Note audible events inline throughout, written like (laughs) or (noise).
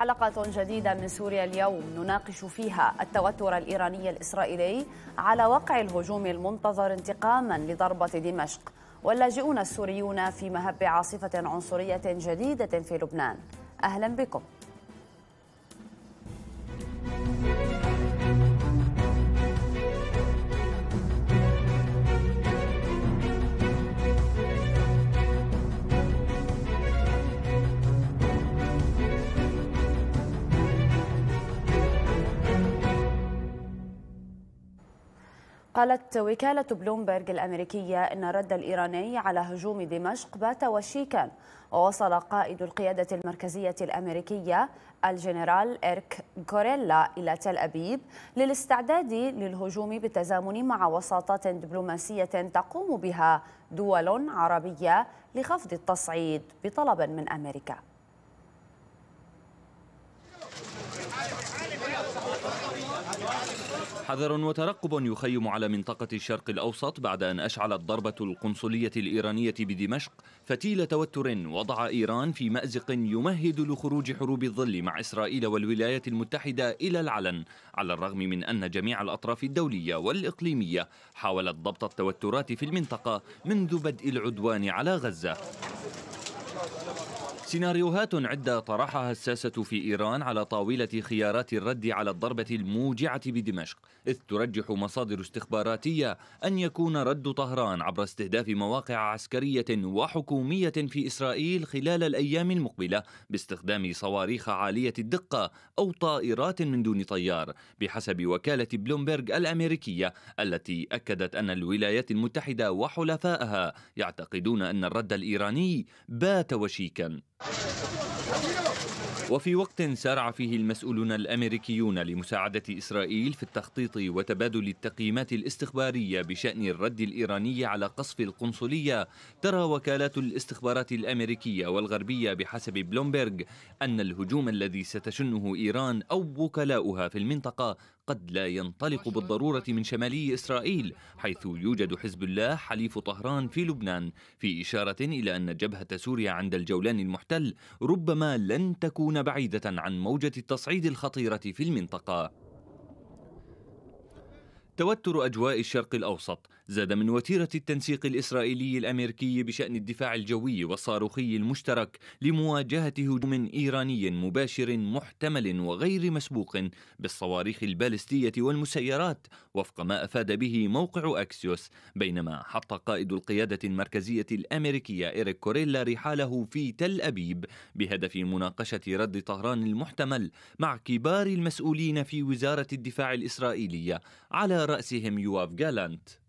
حلقة جديدة من سوريا اليوم نناقش فيها التوتر الإيراني الإسرائيلي على وقع الهجوم المنتظر انتقاما لضربة دمشق واللاجئون السوريون في مهب عاصفة عنصرية جديدة في لبنان أهلا بكم قالت وكالة بلومبرغ الأمريكية أن الرد الإيراني على هجوم دمشق بات وشيكا ووصل قائد القيادة المركزية الأمريكية الجنرال إيرك غوريلا إلى تل أبيب للاستعداد للهجوم بالتزامن مع وساطات دبلوماسية تقوم بها دول عربية لخفض التصعيد بطلب من أمريكا حذر وترقب يخيم على منطقة الشرق الأوسط بعد أن أشعلت ضربة القنصلية الإيرانية بدمشق فتيل توتر وضع إيران في مأزق يمهد لخروج حروب الظل مع إسرائيل والولايات المتحدة إلى العلن على الرغم من أن جميع الأطراف الدولية والإقليمية حاولت ضبط التوترات في المنطقة منذ بدء العدوان على غزة سيناريوهات عدة طرحها الساسة في إيران على طاولة خيارات الرد على الضربة الموجعة بدمشق إذ ترجح مصادر استخباراتية أن يكون رد طهران عبر استهداف مواقع عسكرية وحكومية في إسرائيل خلال الأيام المقبلة باستخدام صواريخ عالية الدقة أو طائرات من دون طيار بحسب وكالة بلومبرغ الأمريكية التي أكدت أن الولايات المتحدة وحلفائها يعتقدون أن الرد الإيراني بات وشيكا وفي وقت سارع فيه المسؤولون الامريكيون لمساعده اسرائيل في التخطيط وتبادل التقييمات الاستخباريه بشان الرد الايراني على قصف القنصليه ترى وكالات الاستخبارات الامريكيه والغربيه بحسب بلومبرج ان الهجوم الذي ستشنه ايران او وكلاؤها في المنطقه قد لا ينطلق بالضرورة من شمالي إسرائيل حيث يوجد حزب الله حليف طهران في لبنان في إشارة إلى أن جبهة سوريا عند الجولان المحتل ربما لن تكون بعيدة عن موجة التصعيد الخطيرة في المنطقة توتر أجواء الشرق الأوسط زاد من وتيرة التنسيق الإسرائيلي الأمريكي بشأن الدفاع الجوي والصاروخي المشترك لمواجهة هجوم إيراني مباشر محتمل وغير مسبوق بالصواريخ البالستية والمسيرات وفق ما أفاد به موقع أكسيوس بينما حط قائد القيادة المركزية الأمريكية إيريك كوريلا رحاله في تل أبيب بهدف مناقشة رد طهران المحتمل مع كبار المسؤولين في وزارة الدفاع الإسرائيلية على رأسهم يواف جالانت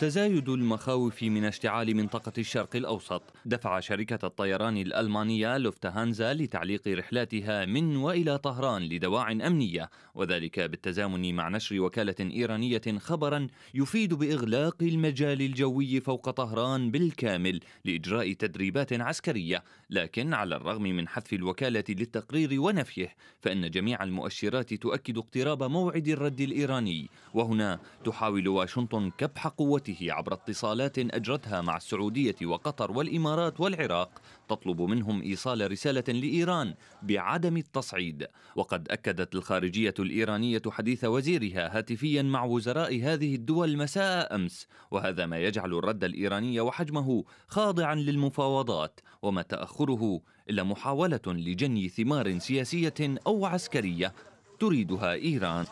تزايد المخاوف من اشتعال منطقة الشرق الأوسط دفع شركة الطيران الألمانية لوفتهانزا لتعليق رحلاتها من وإلى طهران لدواع أمنية وذلك بالتزامن مع نشر وكالة إيرانية خبرا يفيد بإغلاق المجال الجوي فوق طهران بالكامل لإجراء تدريبات عسكرية لكن على الرغم من حذف الوكالة للتقرير ونفيه فإن جميع المؤشرات تؤكد اقتراب موعد الرد الإيراني وهنا تحاول واشنطن كبح قوتها بيته عبر اتصالات أجرتها مع السعودية وقطر والإمارات والعراق تطلب منهم إيصال رسالة لإيران بعدم التصعيد وقد أكدت الخارجية الإيرانية حديث وزيرها هاتفيا مع وزراء هذه الدول مساء أمس وهذا ما يجعل الرد الإيراني وحجمه خاضعا للمفاوضات وما تأخره إلا محاولة لجني ثمار سياسية أو عسكرية تريدها إيران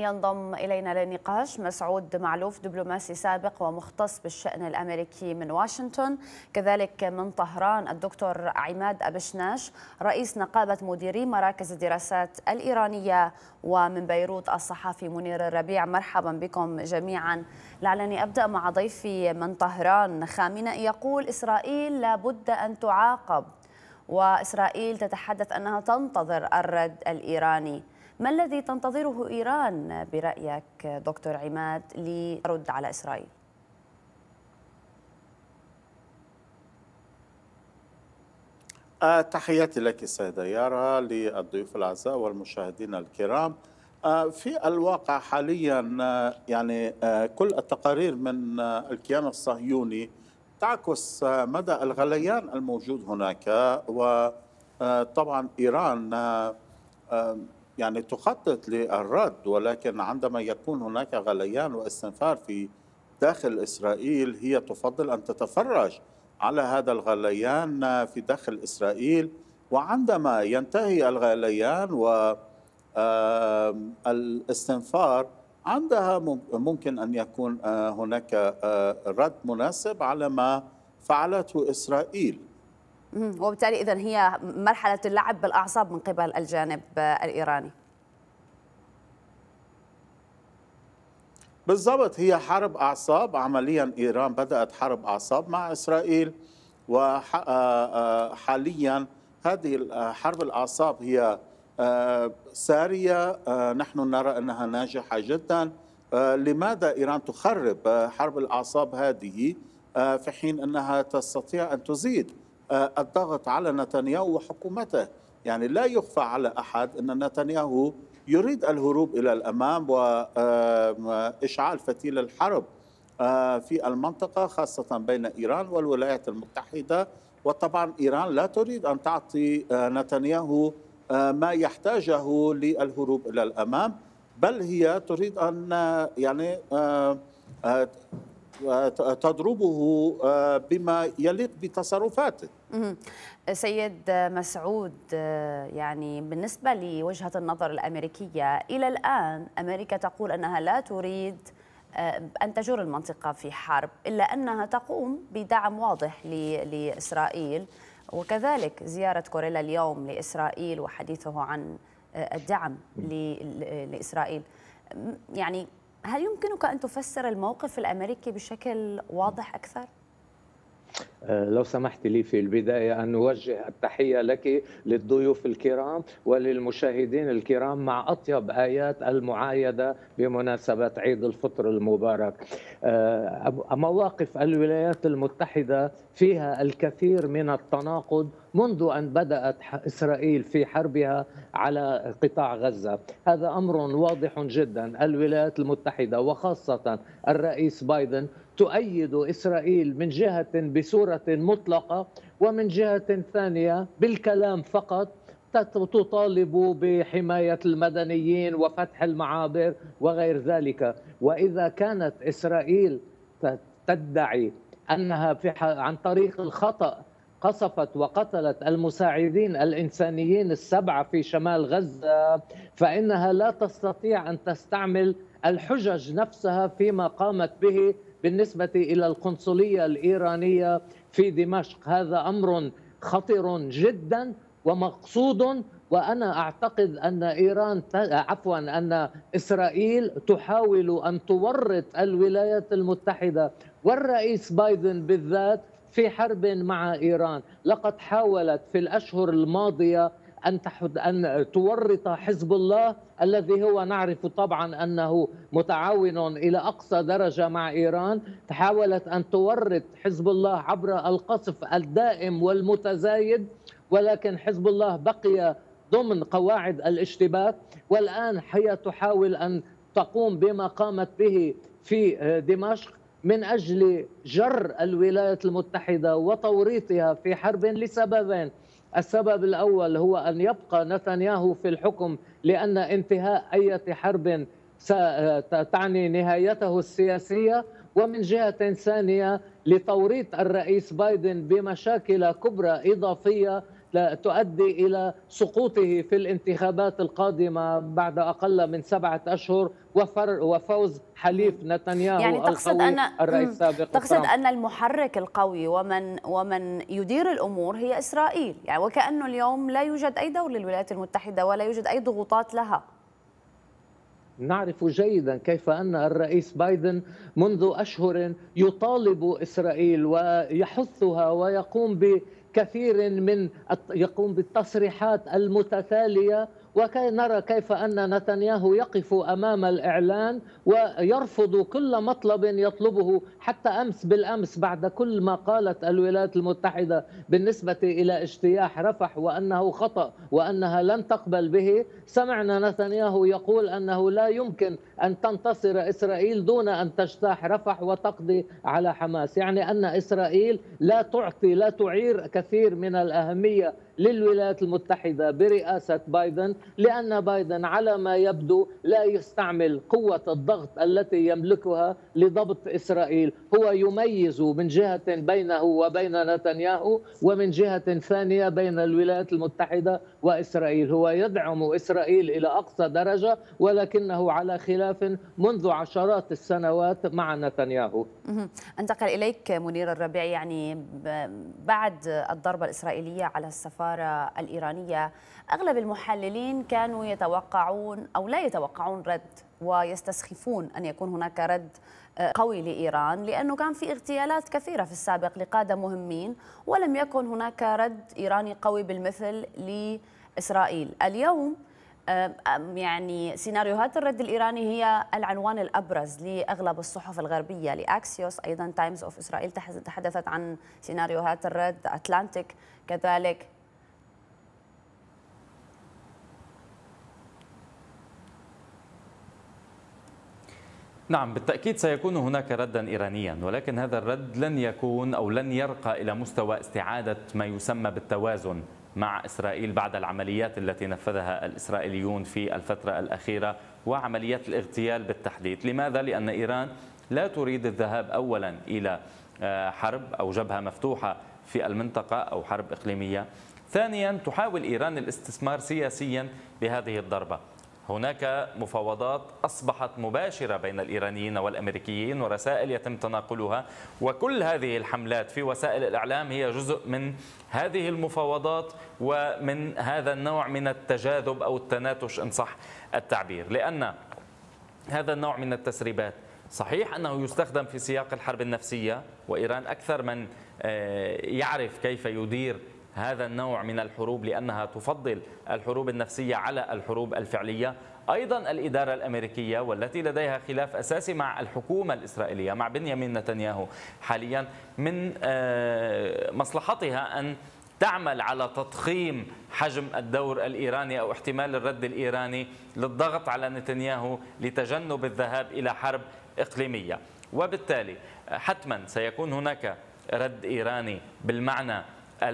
ينضم إلينا للنقاش مسعود معلوف دبلوماسي سابق ومختص بالشأن الأمريكي من واشنطن كذلك من طهران الدكتور عماد أبشناش رئيس نقابة مديري مراكز الدراسات الإيرانية ومن بيروت الصحفي منير الربيع مرحبا بكم جميعا لعلني أبدأ مع ضيفي من طهران خامنة يقول إسرائيل لابد أن تعاقب وإسرائيل تتحدث أنها تنتظر الرد الإيراني ما الذي تنتظره إيران برأيك دكتور عماد لترد على إسرائيل؟ آه، تحياتي لك سيدة يارا للضيوف الأعزاء والمشاهدين الكرام آه، في الواقع حاليا آه، يعني كل التقارير من الكيان الصهيوني تعكس مدى الغليان الموجود هناك وطبعا إيران يعني تخطط للرد ولكن عندما يكون هناك غليان واستنفار في داخل إسرائيل هي تفضل أن تتفرج على هذا الغليان في داخل إسرائيل وعندما ينتهي الغليان و الاستنفار عندها ممكن أن يكون آه، هناك آه، رد مناسب على ما فعلته إسرائيل وبالتالي إذا هي مرحلة اللعب بالأعصاب من قبل الجانب الإيراني بالضبط هي حرب أعصاب عمليا إيران بدأت حرب أعصاب مع إسرائيل وحاليا آه، آه، هذه آه، حرب الأعصاب هي سارية نحن نرى أنها ناجحة جدا لماذا إيران تخرب حرب الأعصاب هذه في حين أنها تستطيع أن تزيد آه، الضغط على نتنياهو وحكومته يعني لا يخفى على أحد أن نتنياهو يريد الهروب إلى الأمام وإشعال آه، فتيل الحرب آه، في المنطقة خاصة بين إيران والولايات المتحدة وطبعا إيران لا تريد أن تعطي نتنياهو ما يحتاجه للهروب إلى الأمام بل هي تريد أن يعني تضربه آه، بما يليق بتصرفاته سيد مسعود آه، يعني بالنسبة لوجهة النظر الأمريكية إلى الآن أمريكا تقول أنها لا تريد آه، أن تجور المنطقة في حرب إلا أنها تقوم بدعم واضح لإسرائيل وكذلك زيارة كوريلا اليوم لإسرائيل وحديثه عن الدعم لإسرائيل يعني هل يمكنك أن تفسر الموقف الأمريكي بشكل واضح أكثر؟ آه، لو سمحت لي في البداية أن نوجه التحية لك للضيوف الكرام وللمشاهدين الكرام مع أطيب آيات المعايدة بمناسبة عيد الفطر المبارك آه، مواقف الولايات المتحدة فيها الكثير من التناقض منذ أن بدأت إسرائيل في حربها على قطاع غزة هذا أمر واضح جدا الولايات المتحدة وخاصة الرئيس بايدن تؤيد إسرائيل من جهة بصورة مطلقة ومن جهة ثانية بالكلام فقط تطالب بحماية المدنيين وفتح المعابر وغير ذلك وإذا كانت إسرائيل تدعي أنها في عن طريق الخطأ قصفت وقتلت المساعدين الانسانيين السبعه في شمال غزه فانها لا تستطيع ان تستعمل الحجج نفسها فيما قامت به بالنسبه الى القنصليه الايرانيه في دمشق هذا امر خطير جدا ومقصود وانا اعتقد ان ايران عفوا ان اسرائيل تحاول ان تورط الولايات المتحده والرئيس بايدن بالذات في حرب مع ايران، لقد حاولت في الاشهر الماضيه ان تحد ان تورط حزب الله الذي هو نعرف طبعا انه متعاون الى اقصى درجه مع ايران، حاولت ان تورط حزب الله عبر القصف الدائم والمتزايد ولكن حزب الله بقي ضمن قواعد الاشتباك والان هي تحاول ان تقوم بما قامت به في دمشق من اجل جر الولايات المتحده وتوريطها في حرب لسببين السبب الاول هو ان يبقى نتنياهو في الحكم لان انتهاء اي حرب ستعني نهايته السياسيه ومن جهه ثانيه لتوريط الرئيس بايدن بمشاكل كبرى اضافيه تؤدي إلى سقوطه في الانتخابات القادمة بعد أقل من سبعة أشهر وفر وفوز حليف نتنياهو يعني تقصد أن الرئيس السابق تقصد أن المحرك القوي ومن ومن يدير الأمور هي إسرائيل يعني وكأنه اليوم لا يوجد أي دولة للولايات المتحدة ولا يوجد أي ضغوطات لها نعرف جيدا كيف ان الرئيس بايدن منذ اشهر يطالب اسرائيل ويحثها ويقوم ب كثير من يقوم بالتصريحات المتتاليه وكي نرى كيف أن نتنياهو يقف أمام الإعلان ويرفض كل مطلب يطلبه حتى أمس بالأمس بعد كل ما قالت الولايات المتحدة بالنسبة إلى اجتياح رفح وأنه خطأ وأنها لن تقبل به سمعنا نتنياهو يقول أنه لا يمكن أن تنتصر إسرائيل دون أن تجتاح رفح وتقضي على حماس يعني أن إسرائيل لا تعطي لا تعير كثير من الأهمية للولايات المتحدة برئاسة بايدن لأن بايدن على ما يبدو لا يستعمل قوة الضغط التي يملكها لضبط إسرائيل هو يميز من جهة بينه وبين نتنياهو ومن جهة ثانية بين الولايات المتحدة وإسرائيل هو يدعم إسرائيل إلى أقصى درجة ولكنه على خلاف خلاف منذ عشرات السنوات مع نتنياهو أنتقل إليك منير الربيع يعني بعد الضربة الإسرائيلية على السفارة الإيرانية أغلب المحللين كانوا يتوقعون أو لا يتوقعون رد ويستسخفون أن يكون هناك رد آه، قوي لإيران لأنه كان في اغتيالات كثيرة في السابق لقادة مهمين ولم يكن هناك رد إيراني قوي بالمثل لإسرائيل اليوم يعني سيناريوهات الرد الإيراني هي العنوان الأبرز لأغلب الصحف الغربية لأكسيوس أيضا تايمز أوف إسرائيل تحدثت عن سيناريوهات الرد أتلانتيك كذلك نعم بالتأكيد سيكون هناك ردا إيرانيا ولكن هذا الرد لن يكون أو لن يرقى إلى مستوى استعادة ما يسمى بالتوازن مع إسرائيل بعد العمليات التي نفذها الإسرائيليون في الفترة الأخيرة وعمليات الاغتيال بالتحديد لماذا؟ لأن إيران لا تريد الذهاب أولا إلى آه، حرب أو جبهة مفتوحة في المنطقة أو حرب إقليمية ثانيا تحاول إيران الاستثمار سياسيا بهذه الضربة هناك مفاوضات أصبحت مباشرة بين الإيرانيين والأمريكيين ورسائل يتم تناقلها وكل هذه الحملات في وسائل الإعلام هي جزء من هذه المفاوضات ومن هذا النوع من التجاذب أو التناتش إن صح التعبير لأن هذا النوع من التسريبات صحيح أنه يستخدم في سياق الحرب النفسية وإيران أكثر من آه، يعرف كيف يدير هذا النوع من الحروب لأنها تفضل الحروب النفسية على الحروب الفعلية أيضا الإدارة الأمريكية والتي لديها خلاف أساسي مع الحكومة الإسرائيلية مع بنيامين نتنياهو حاليا من آه، مصلحتها أن تعمل على تضخيم حجم الدور الايراني او احتمال الرد الايراني للضغط على نتنياهو لتجنب الذهاب الى حرب اقليميه وبالتالي حتما سيكون هناك رد ايراني بالمعنى آه،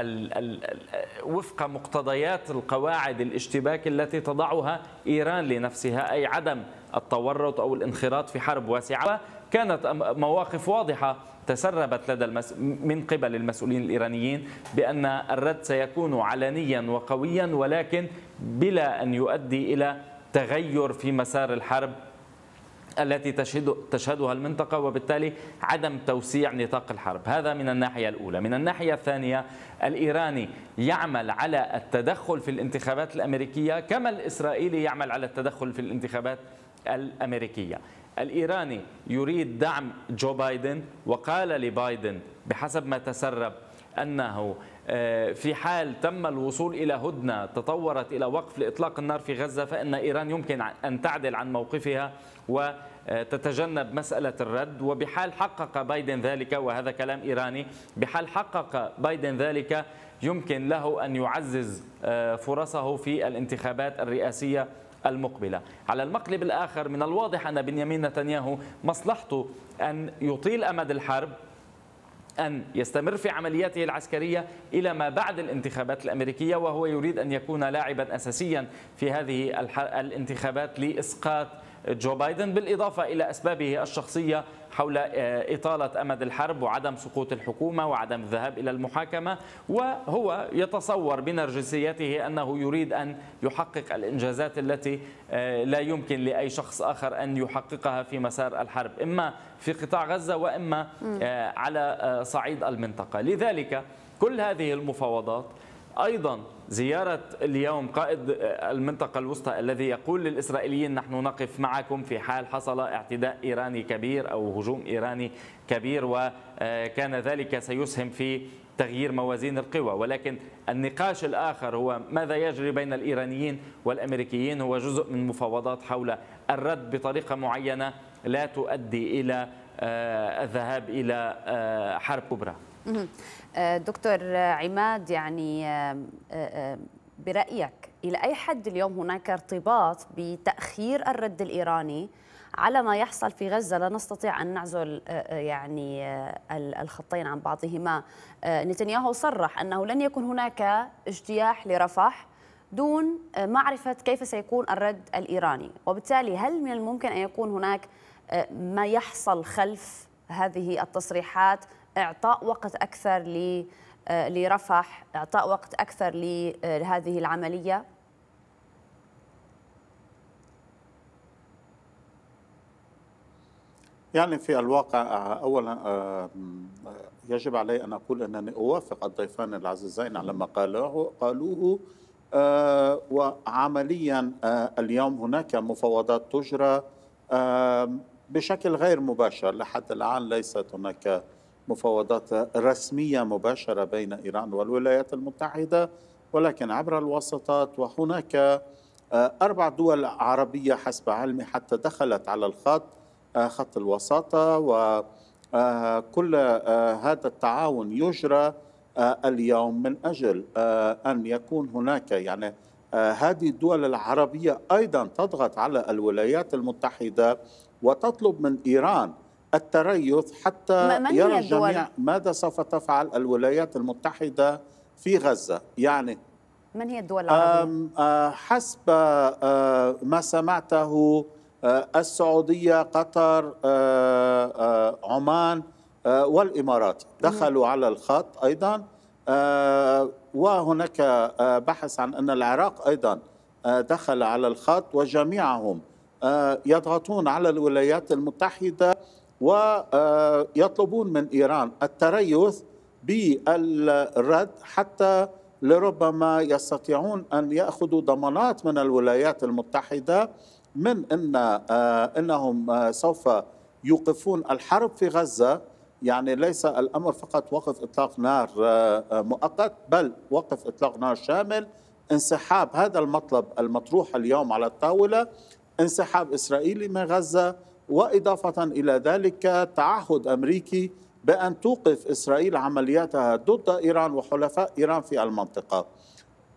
ال ال ال وفق مقتضيات القواعد الاشتباك التي تضعها إيران لنفسها أي عدم التورط أو الانخراط في حرب واسعة كانت مواقف واضحة تسربت لدى المس... من قبل المسؤولين الإيرانيين بأن الرد سيكون علنيا وقويا ولكن بلا أن يؤدي إلى تغير في مسار الحرب التي تشهد تشهدها المنطقة وبالتالي عدم توسيع نطاق الحرب هذا من الناحية الأولى من الناحية الثانية الإيراني يعمل على التدخل في الانتخابات الأمريكية كما الإسرائيلي يعمل على التدخل في الانتخابات الأمريكية الإيراني يريد دعم جو بايدن وقال لبايدن بحسب ما تسرب أنه آه، في حال تم الوصول إلى هدنة تطورت إلى وقف لإطلاق النار في غزة فإن إيران يمكن أن تعدل عن موقفها و آه، تتجنب مسألة الرد وبحال حقق بايدن ذلك وهذا كلام إيراني بحال حقق بايدن ذلك يمكن له أن يعزز آه، فرصه في الانتخابات الرئاسية المقبلة على المقلب الآخر من الواضح أن بنيامين نتنياهو مصلحته أن يطيل أمد الحرب أن يستمر في عملياته العسكرية إلى ما بعد الانتخابات الأمريكية وهو يريد أن يكون لاعبا أساسيا في هذه الانتخابات لإسقاط جو بايدن بالإضافة إلى أسبابه الشخصية حول آه، إطالة أمد الحرب وعدم سقوط الحكومة وعدم الذهاب إلى المحاكمة وهو يتصور بنرجسيته أنه يريد أن يحقق الإنجازات التي آه، لا يمكن لأي شخص آخر أن يحققها في مسار الحرب إما في قطاع غزة وإما آه، على صعيد المنطقة لذلك كل هذه المفاوضات أيضا زيارة اليوم قائد المنطقة الوسطى الذي يقول للإسرائيليين نحن نقف معكم في حال حصل اعتداء إيراني كبير أو هجوم إيراني كبير وكان ذلك سيسهم في تغيير موازين القوى ولكن النقاش الآخر هو ماذا يجري بين الإيرانيين والأمريكيين هو جزء من مفاوضات حول الرد بطريقة معينة لا تؤدي إلى آه، الذهاب إلى آه، حرب كبرى آه، دكتور عماد يعني آه، برأيك إلى أي حد اليوم هناك ارتباط بتأخير الرد الإيراني على ما يحصل في غزة لا نستطيع أن نعزل آه، يعني الخطين عن بعضهما نتنياهو صرح أنه لن يكون هناك اجتياح لرفح دون معرفة كيف سيكون الرد الإيراني وبالتالي هل من الممكن أن يكون هناك ما يحصل خلف هذه التصريحات اعطاء وقت اكثر آه، لرفح اعطاء وقت اكثر آه، لهذه العمليه يعني في الواقع آه، اولا يجب علي ان اقول انني اوافق الضيفان العزيزين على ما قالوه قالوه وعمليا اليوم هناك مفاوضات تجرى بشكل غير مباشر لحد الان ليست هناك مفاوضات رسمية مباشرة بين إيران والولايات المتحدة ولكن عبر الوسطات وهناك آه، أربع دول عربية حسب علمي حتى دخلت على الخط آه، خط الوساطة وكل آه، هذا التعاون يجرى اليوم من أجل أن يكون هناك يعني هذه الدول العربية أيضا تضغط على الولايات المتحدة وتطلب من إيران التريث حتى يرى الجميع ماذا سوف تفعل الولايات المتحدة في غزة يعني من هي الدول العربية؟ آه، حسب آه، ما سمعته آه، السعودية قطر عمان والإمارات دخلوا على الخط أيضا وهناك بحث عن أن العراق أيضا دخل على الخط وجميعهم يضغطون على الولايات المتحدة ويطلبون آه، من إيران التريث بالرد حتى لربما يستطيعون أن يأخذوا ضمانات من الولايات المتحدة من أن آه، أنهم آه، سوف يوقفون الحرب في غزة يعني ليس الأمر فقط وقف إطلاق نار مؤقت بل وقف إطلاق نار شامل انسحاب هذا المطلب المطروح اليوم على الطاولة انسحاب إسرائيلي من غزة واضافه الى ذلك تعهد امريكي بان توقف اسرائيل عملياتها ضد ايران وحلفاء ايران في المنطقه.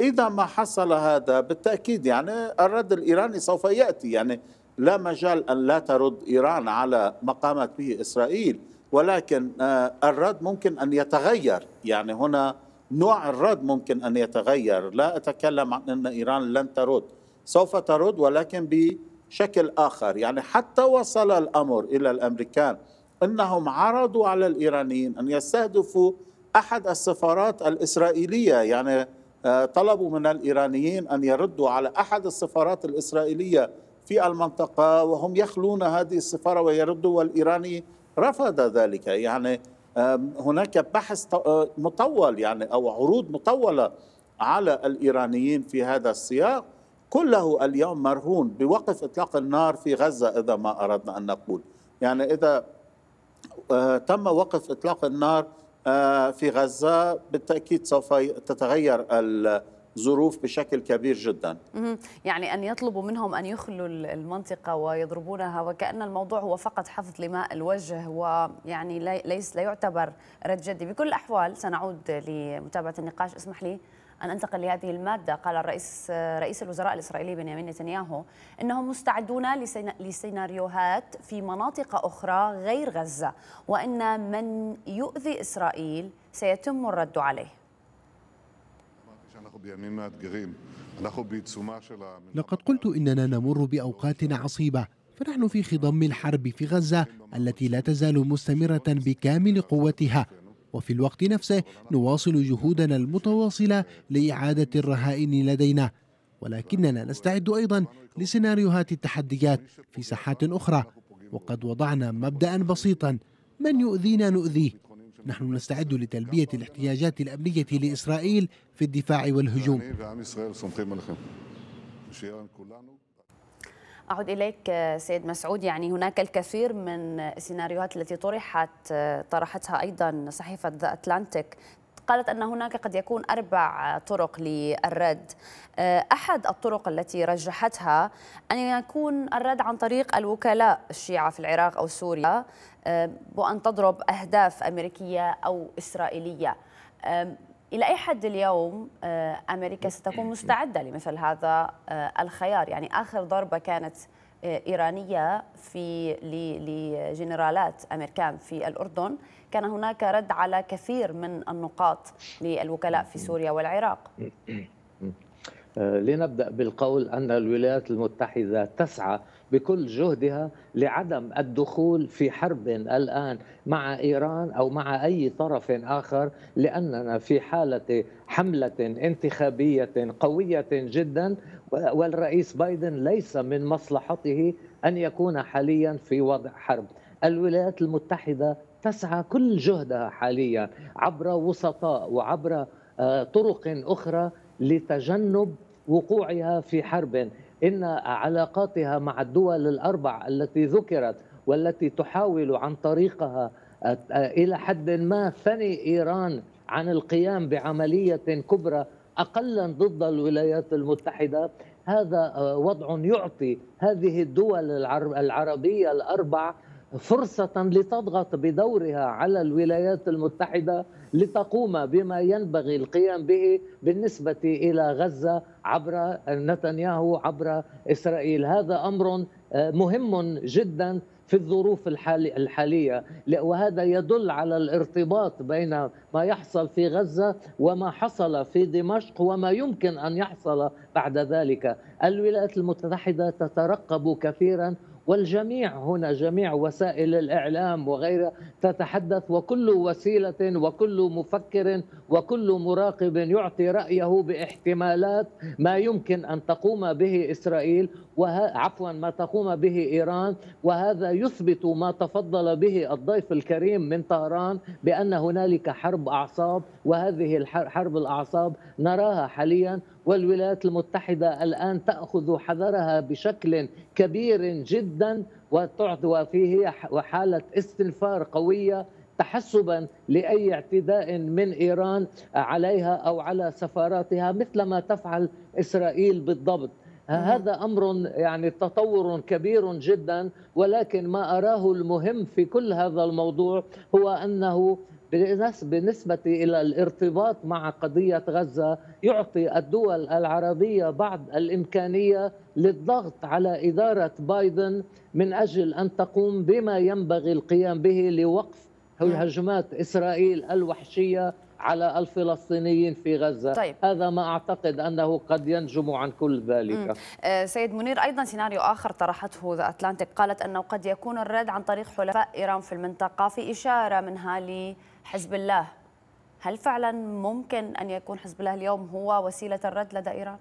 اذا ما حصل هذا بالتاكيد يعني الرد الايراني سوف ياتي يعني لا مجال ان لا ترد ايران على ما قامت به اسرائيل ولكن آه، الرد ممكن ان يتغير يعني هنا نوع الرد ممكن ان يتغير لا اتكلم عن ان ايران لن ترد سوف ترد ولكن ب شكل آخر يعني حتى وصل الأمر إلى الأمريكان أنهم عرضوا على الإيرانيين أن يستهدفوا أحد السفارات الإسرائيلية يعني آه، طلبوا من الإيرانيين أن يردوا على أحد السفارات الإسرائيلية في المنطقة وهم يخلون هذه السفارة ويردوا والإيراني رفض ذلك يعني هناك بحث آه، مطول يعني أو عروض مطولة على الإيرانيين في هذا السياق كله اليوم مرهون بوقف إطلاق النار في غزة إذا ما أردنا أن نقول يعني إذا آه، تم وقف إطلاق النار آه، في غزة بالتأكيد سوف تتغير ظروف بشكل كبير جدا يعني أن يطلبوا منهم أن يخلوا المنطقة ويضربونها وكأن الموضوع هو فقط حفظ لماء الوجه ويعني ليس لا يعتبر رد جدي بكل الأحوال سنعود لمتابعة النقاش اسمح لي أن أنتقل لهذه المادة قال الرئيس رئيس الوزراء الإسرائيلي بنيامين نتنياهو أنهم مستعدون لسيناريوهات في مناطق أخرى غير غزة وأن من يؤذي إسرائيل سيتم الرد عليه لقد قلت إننا نمر بأوقات عصيبة فنحن في خضم الحرب في غزة التي لا تزال مستمرة بكامل قوتها وفي الوقت نفسه نواصل جهودنا المتواصلة لإعادة الرهائن لدينا ولكننا نستعد أيضا لسيناريوهات التحديات في ساحات أخرى وقد وضعنا مبدأ بسيطا من يؤذينا نؤذيه نحن نستعد لتلبية الاحتياجات الأمنية لإسرائيل في الدفاع والهجوم أعود إليك سيد مسعود يعني هناك الكثير من السيناريوهات التي طرحت طرحتها أيضا صحيفة ذا أتلانتيك قالت أن هناك قد يكون أربع طرق للرد أحد الطرق التي رجحتها أن يكون الرد عن طريق الوكلاء الشيعة في العراق أو سوريا آه، وأن تضرب أهداف أمريكية أو إسرائيلية إلى أي حد اليوم آه، أمريكا ستكون مستعدة لمثل هذا آه، الخيار يعني آخر ضربة كانت آه، إيرانية في لجنرالات أمريكان في الأردن كان هناك رد على كثير من النقاط للوكلاء في سوريا والعراق (laughs) آه، لنبدا بالقول ان الولايات المتحده تسعى بكل جهدها لعدم الدخول في حرب الان مع ايران او مع اي طرف اخر لاننا في حاله حمله انتخابيه قويه جدا والرئيس بايدن ليس من مصلحته ان يكون حاليا في وضع حرب. الولايات المتحده تسعى كل جهدها حاليا عبر وسطاء وعبر آه، طرق اخرى لتجنب وقوعها في حرب إن علاقاتها مع الدول الأربع التي ذكرت والتي تحاول عن طريقها إلى حد ما ثني إيران عن القيام بعملية كبرى أقلا ضد الولايات المتحدة هذا وضع يعطي هذه الدول العربية الأربع فرصة لتضغط بدورها على الولايات المتحدة لتقوم بما ينبغي القيام به بالنسبة إلى غزة عبر نتنياهو عبر إسرائيل هذا أمر آه، مهم جدا في الظروف الحالية وهذا يدل على الارتباط بين ما يحصل في غزة وما حصل في دمشق وما يمكن أن يحصل بعد ذلك الولايات المتحدة تترقب كثيرا والجميع هنا جميع وسائل الإعلام وغيرها تتحدث وكل وسيلة وكل مفكر وكل مراقب يعطي رأيه باحتمالات ما يمكن أن تقوم به إسرائيل عفوا ما تقوم به إيران وهذا يثبت ما تفضل به الضيف الكريم من طهران بأن هنالك حرب أعصاب وهذه حرب الأعصاب نراها حاليا والولايات المتحدة الآن تأخذ حذرها بشكل كبير جدا وتعد فيه وحالة استنفار قوية تحسبا لاي اعتداء من ايران عليها او على سفاراتها مثل ما تفعل اسرائيل بالضبط هذا امر يعني تطور كبير جدا ولكن ما اراه المهم في كل هذا الموضوع هو انه بالنسبة إلى الارتباط مع قضية غزة يعطي الدول العربية بعض الإمكانية للضغط على إدارة بايدن من أجل أن تقوم بما ينبغي القيام به لوقف هجمات إسرائيل الوحشية على الفلسطينيين في غزة طيب. هذا ما أعتقد أنه قد ينجم عن كل ذلك مم. آه، سيد منير أيضا سيناريو آخر طرحته ذا أتلانتيك قالت أنه قد يكون الرد عن طريق حلفاء إيران في المنطقة في إشارة منها لحزب الله هل فعلا ممكن أن يكون حزب الله اليوم هو وسيلة الرد لدى إيران؟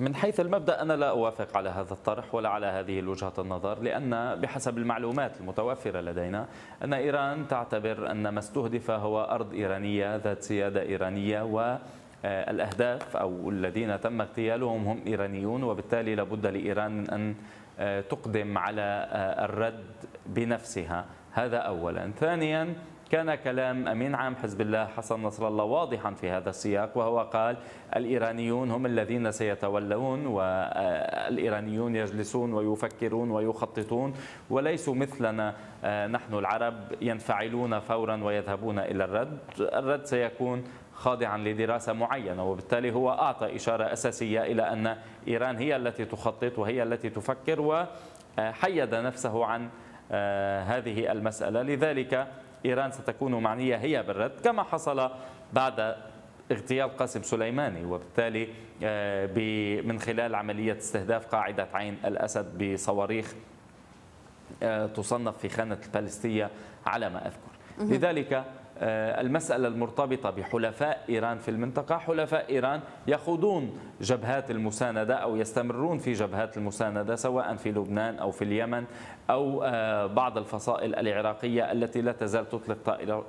من حيث المبدا انا لا اوافق على هذا الطرح ولا على هذه وجهه النظر لان بحسب المعلومات المتوفره لدينا ان ايران تعتبر ان ما استهدف هو ارض ايرانيه ذات سياده ايرانيه و الأهداف أو الذين تم اغتيالهم هم إيرانيون وبالتالي لابد لإيران من أن آه، تقدم على آه، الرد بنفسها هذا أولا ثانيا كان كلام أمين عام حزب الله حسن نصر الله واضحا في هذا السياق وهو قال الإيرانيون هم الذين سيتولون والإيرانيون يجلسون ويفكرون ويخططون وليسوا مثلنا آه، نحن العرب ينفعلون فورا ويذهبون إلى الرد الرد سيكون خاضعا لدراسه معينه وبالتالي هو اعطى اشاره اساسيه الى ان ايران هي التي تخطط وهي التي تفكر وحيد نفسه عن آه، هذه المساله لذلك إيران ستكون معنية هي بالرد كما حصل بعد اغتيال قاسم سليماني وبالتالي آه، من خلال عملية استهداف قاعدة عين الأسد بصواريخ آه، تصنف في خانة البالستية على ما أذكر لذلك آه، المسألة المرتبطة بحلفاء إيران في المنطقة حلفاء إيران يخوضون جبهات المساندة أو يستمرون في جبهات المساندة سواء في لبنان أو في اليمن أو آه، بعض الفصائل العراقية التي لا تزال تطلق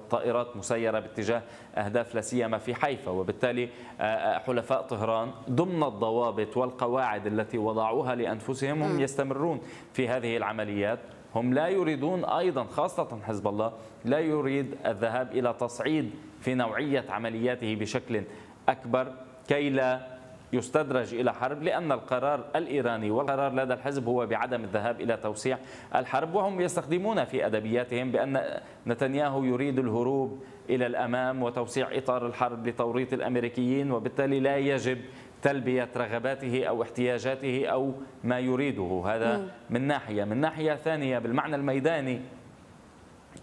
طائرات مسيرة باتجاه أهداف لا سيما في حيفا وبالتالي آه، آه، حلفاء طهران ضمن الضوابط والقواعد التي وضعوها لأنفسهم هم يستمرون في هذه العمليات هم لا يريدون أيضا خاصة حزب الله لا يريد الذهاب إلى تصعيد في نوعية عملياته بشكل أكبر كي لا يستدرج إلى حرب لأن القرار الإيراني والقرار لدى الحزب هو بعدم الذهاب إلى توسيع الحرب وهم يستخدمون في أدبياتهم بأن نتنياهو يريد الهروب إلى الأمام وتوسيع إطار الحرب لتوريط الأمريكيين وبالتالي لا يجب تلبية رغباته أو احتياجاته أو ما يريده هذا من ناحية من ناحية ثانية بالمعنى الميداني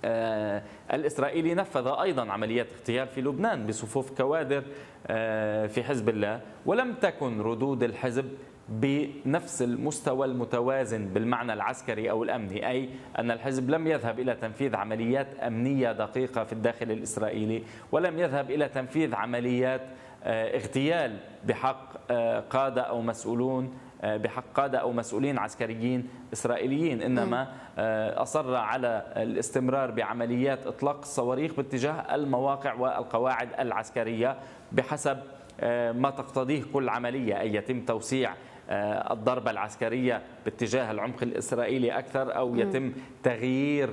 آه، الإسرائيلي نفذ أيضا عمليات اغتيال في لبنان بصفوف كوادر آه، في حزب الله ولم تكن ردود الحزب بنفس المستوى المتوازن بالمعنى العسكري او الامني، اي ان الحزب لم يذهب الى تنفيذ عمليات امنيه دقيقه في الداخل الاسرائيلي، ولم يذهب الى تنفيذ عمليات آه، اغتيال بحق آه، قاده او مسؤولون آه، بحق قادة أو مسؤولين عسكريين إسرائيليين إنما آه، أصر على الاستمرار بعمليات إطلاق الصواريخ باتجاه المواقع والقواعد العسكرية بحسب آه، ما تقتضيه كل عملية أن يتم توسيع الضربة العسكرية باتجاه العمق الإسرائيلي أكثر أو يتم تغيير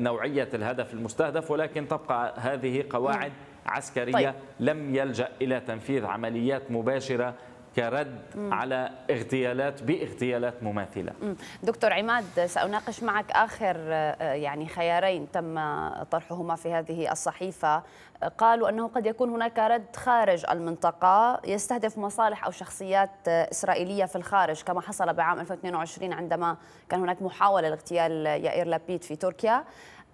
نوعية الهدف المستهدف ولكن تبقى هذه قواعد عسكرية طيب. لم يلجأ إلى تنفيذ عمليات مباشرة كرد مم. على اغتيالات باغتيالات مماثله. مم. دكتور عماد ساناقش معك اخر آه، يعني خيارين تم طرحهما في هذه الصحيفه قالوا انه قد يكون هناك رد خارج المنطقه يستهدف مصالح او شخصيات آه، اسرائيليه في الخارج كما حصل بعام 2022 عندما كان هناك محاوله لاغتيال يائير لابيد في تركيا.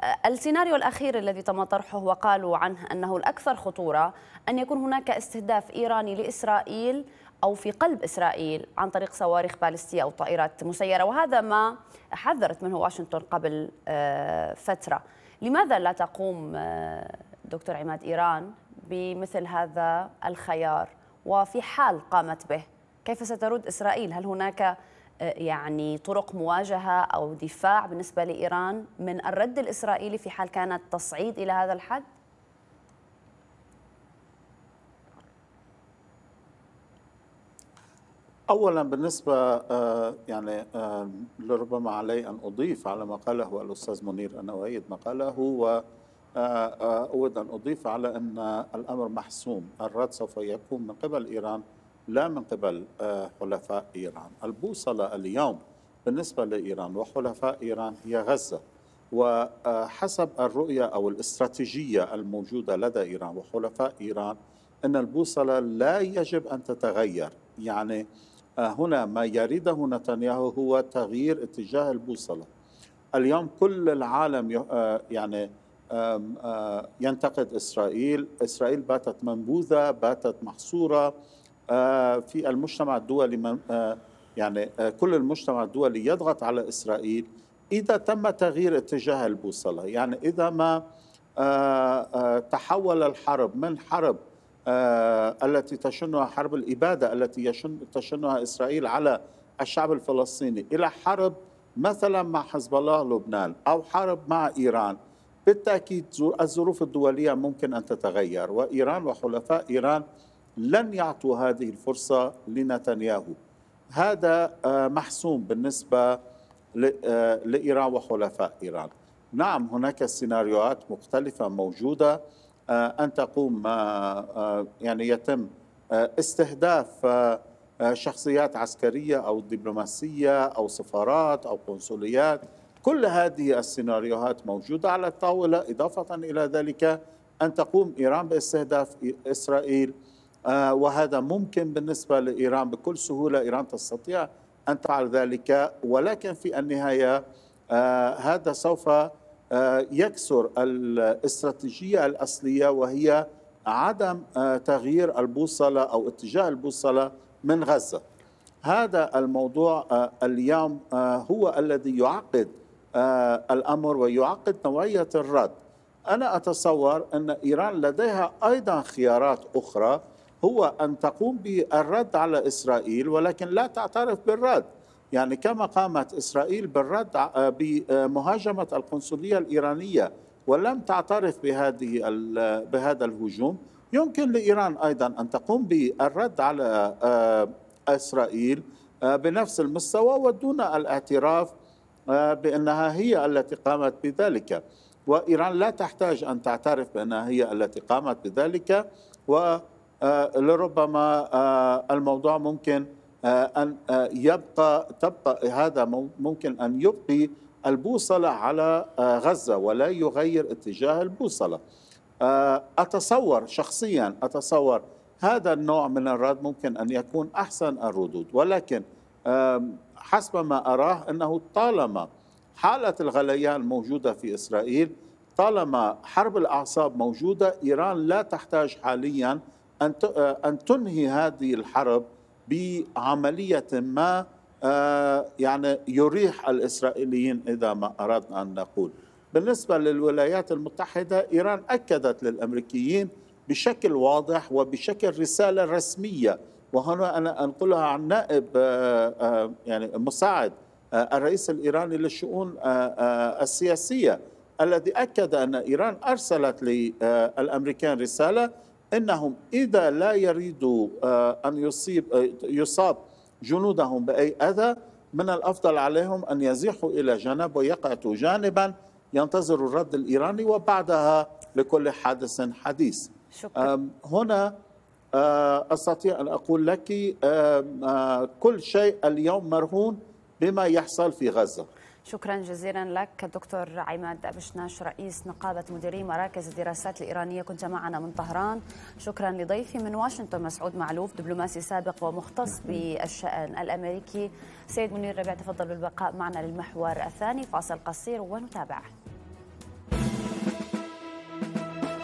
آه، السيناريو الأخير الذي تم طرحه وقالوا عنه أنه الأكثر خطورة أن يكون هناك استهداف إيراني لإسرائيل أو في قلب إسرائيل عن طريق صواريخ بالستية أو طائرات مسيرة وهذا ما حذرت منه واشنطن قبل آه، فترة لماذا لا تقوم آه، دكتور عماد إيران بمثل هذا الخيار وفي حال قامت به كيف سترد إسرائيل هل هناك آه، يعني طرق مواجهة أو دفاع بالنسبة لإيران من الرد الإسرائيلي في حال كانت تصعيد إلى هذا الحد؟ اولا بالنسبه آه، يعني آه، لربما علي ان اضيف على ما قاله الاستاذ منير انا اؤيد ما قاله و آه، اود ان اضيف على ان الامر محسوم الرد سوف يكون من قبل ايران لا من قبل حلفاء ايران البوصله اليوم بالنسبه لايران وحلفاء ايران هي غزه وحسب الرؤيه او الاستراتيجيه الموجوده لدى ايران وحلفاء ايران ان البوصله لا يجب ان تتغير يعني آه، هنا ما يريده نتنياهو هو تغيير اتجاه البوصلة اليوم كل العالم آه، يعني آه، ينتقد إسرائيل إسرائيل باتت منبوذة باتت محصورة في المجتمع الدولي يعني كل المجتمع الدولي يضغط على إسرائيل إذا تم تغيير اتجاه البوصلة يعني إذا ما تحول الحرب من حرب آه، التي تشنها حرب الإبادة التي يشن تشنها إسرائيل على الشعب الفلسطيني إلى حرب مثلا مع حزب الله لبنان أو حرب مع إيران بالتأكيد الظروف الدولية ممكن أن تتغير وإيران وحلفاء إيران لن يعطوا هذه الفرصة لنتنياهو هذا آه، محسوم بالنسبة آه، لإيران وحلفاء إيران نعم هناك سيناريوهات مختلفة موجودة آه، أن تقوم آه، آه، يعني يتم استهداف شخصيات عسكرية أو دبلوماسية أو سفارات أو قنصليات كل هذه السيناريوهات موجودة على الطاولة إضافة إلى ذلك أن تقوم إيران باستهداف إسرائيل وهذا ممكن بالنسبة لإيران بكل سهولة إيران تستطيع أن تفعل ذلك ولكن في النهاية هذا سوف آه، يكسر الاستراتيجيه الاصليه وهي عدم آه، تغيير البوصله او اتجاه البوصله من غزه. هذا الموضوع آه، اليوم هو الذي يعقد الامر ويعقد نوعيه الرد. انا اتصور ان ايران لديها ايضا خيارات اخرى هو ان تقوم بالرد على اسرائيل ولكن لا تعترف بالرد. يعني كما قامت إسرائيل بالرد آه، بمهاجمة القنصلية الإيرانية ولم تعترف بهذه آه، بهذا الهجوم يمكن لإيران أيضا أن تقوم بالرد على آه، إسرائيل بنفس المستوى ودون الاعتراف بأنها هي التي قامت بذلك وإيران لا تحتاج أن تعترف بأنها هي التي قامت بذلك ولربما الموضوع ممكن آه، أن آه، يبقى تبقى هذا ممكن أن يبقي البوصلة على آه، غزة ولا يغير اتجاه البوصلة أتصور شخصيا أتصور هذا النوع من الرد ممكن أن يكون أحسن الردود ولكن حسب ما أراه أنه طالما حالة الغليان موجودة في إسرائيل طالما حرب الأعصاب موجودة إيران لا تحتاج حاليا أن ان تنهي هذه الحرب بعملية ما آه، يعني يريح الإسرائيليين إذا ما أردنا أن نقول بالنسبة للولايات المتحدة إيران أكدت للأمريكيين بشكل واضح وبشكل رسالة رسمية وهنا أنا أنقلها عن نائب آه، آه، يعني مساعد الرئيس الإيراني للشؤون السياسية الذي أكد أن إيران أرسلت للأمريكان رسالة انهم اذا لا يريدوا آه، ان يصيب آه، يصاب جنودهم باي اذى من الافضل عليهم ان يزيحوا الى جنب ويقعدوا جانبا ينتظروا الرد الايراني وبعدها لكل حادث حديث. شكرا. هنا آه، استطيع ان اقول لك كل شيء اليوم مرهون بما يحصل في غزه. شكرا جزيلا لك دكتور عماد أبشناش رئيس نقابة مديري مراكز الدراسات الإيرانية كنت معنا من طهران شكرا لضيفي من واشنطن مسعود معلوف دبلوماسي سابق ومختص بالشأن الأمريكي سيد منير ربيع تفضل بالبقاء معنا للمحور الثاني فاصل قصير ونتابعه